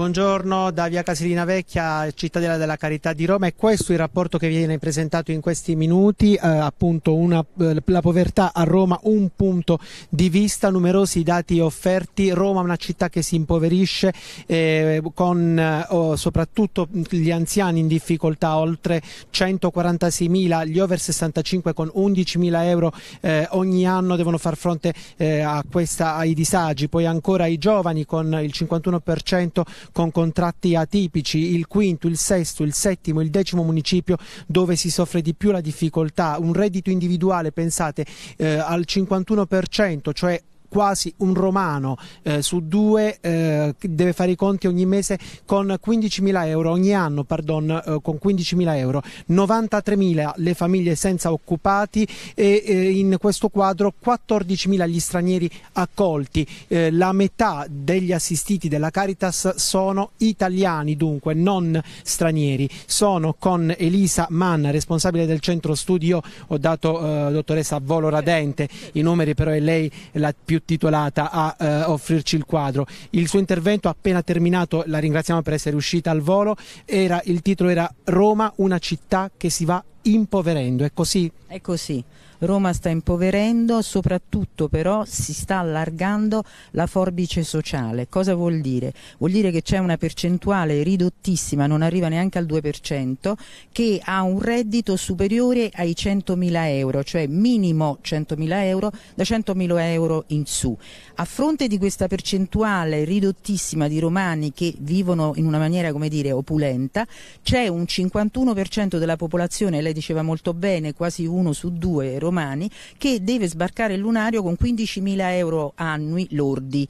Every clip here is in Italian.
Buongiorno da via Casilina Vecchia, cittadella della Carità di Roma. È questo il rapporto che viene presentato in questi minuti, eh, appunto una, eh, la povertà a Roma, un punto di vista, numerosi dati offerti. Roma è una città che si impoverisce eh, con eh, oh, soprattutto gli anziani in difficoltà, oltre 146.000, gli over 65 con 11.000 euro eh, ogni anno devono far fronte eh, questa, ai disagi. Poi ancora i giovani con il 51% con contratti atipici, il quinto, il sesto, il settimo, il decimo municipio dove si soffre di più la difficoltà, un reddito individuale pensate eh, al 51%, cioè quasi un romano eh, su due eh, deve fare i conti ogni mese con 15.000 euro, ogni anno pardon, eh, con 15.000 euro, 93.000 le famiglie senza occupati e eh, in questo quadro 14.000 gli stranieri accolti, eh, la metà degli assistiti della Caritas sono italiani dunque, non stranieri, sono con Elisa Mann, responsabile del centro studio, ho dato eh, dottoressa a volo radente, i numeri però è lei la più titolata a eh, offrirci il quadro. Il suo intervento appena terminato, la ringraziamo per essere uscita al volo, era, il titolo era Roma, una città che si va impoverendo, è così? È così. Roma sta impoverendo, soprattutto però si sta allargando la forbice sociale. Cosa vuol dire? Vuol dire che c'è una percentuale ridottissima, non arriva neanche al 2%, che ha un reddito superiore ai 100.000 euro, cioè minimo 100.000 euro, da 100.000 euro in su. A fronte di questa percentuale ridottissima di romani che vivono in una maniera, come dire, opulenta, c'è un 51% della popolazione lei diceva molto bene, quasi uno su due romani, che deve sbarcare il lunario con 15.000 euro annui lordi.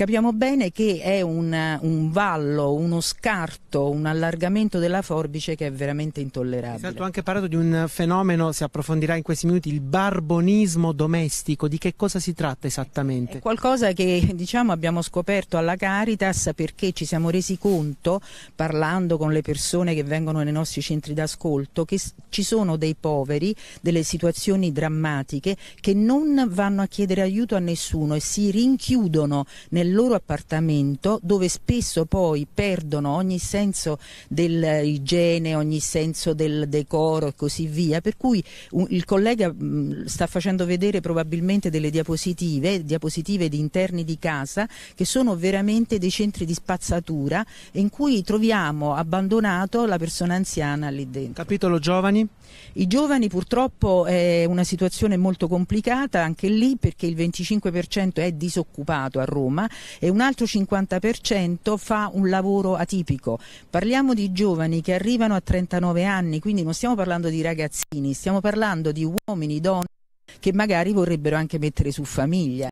Capiamo bene che è un, un vallo, uno scarto, un allargamento della forbice che è veramente intollerabile. Esatto, anche parlato di un fenomeno, si approfondirà in questi minuti, il barbonismo domestico, di che cosa si tratta esattamente? È qualcosa che diciamo, abbiamo scoperto alla Caritas perché ci siamo resi conto, parlando con le persone che vengono nei nostri centri d'ascolto, che ci sono dei poveri, delle situazioni drammatiche che non vanno a chiedere aiuto a nessuno e si rinchiudono nel loro appartamento dove spesso poi perdono ogni senso dell'igiene, ogni senso del decoro e così via, per cui un, il collega mh, mm, sta facendo vedere probabilmente delle diapositive, diapositive di interni di casa che sono veramente dei centri di spazzatura in cui troviamo abbandonato la persona anziana lì dentro. Capitolo giovani? I giovani purtroppo è una situazione molto complicata anche lì perché il 25% è disoccupato a Roma e un altro 50% fa un lavoro atipico. Parliamo di giovani che arrivano a 39 anni, quindi non stiamo parlando di ragazzini, stiamo parlando di uomini, donne che magari vorrebbero anche mettere su famiglia.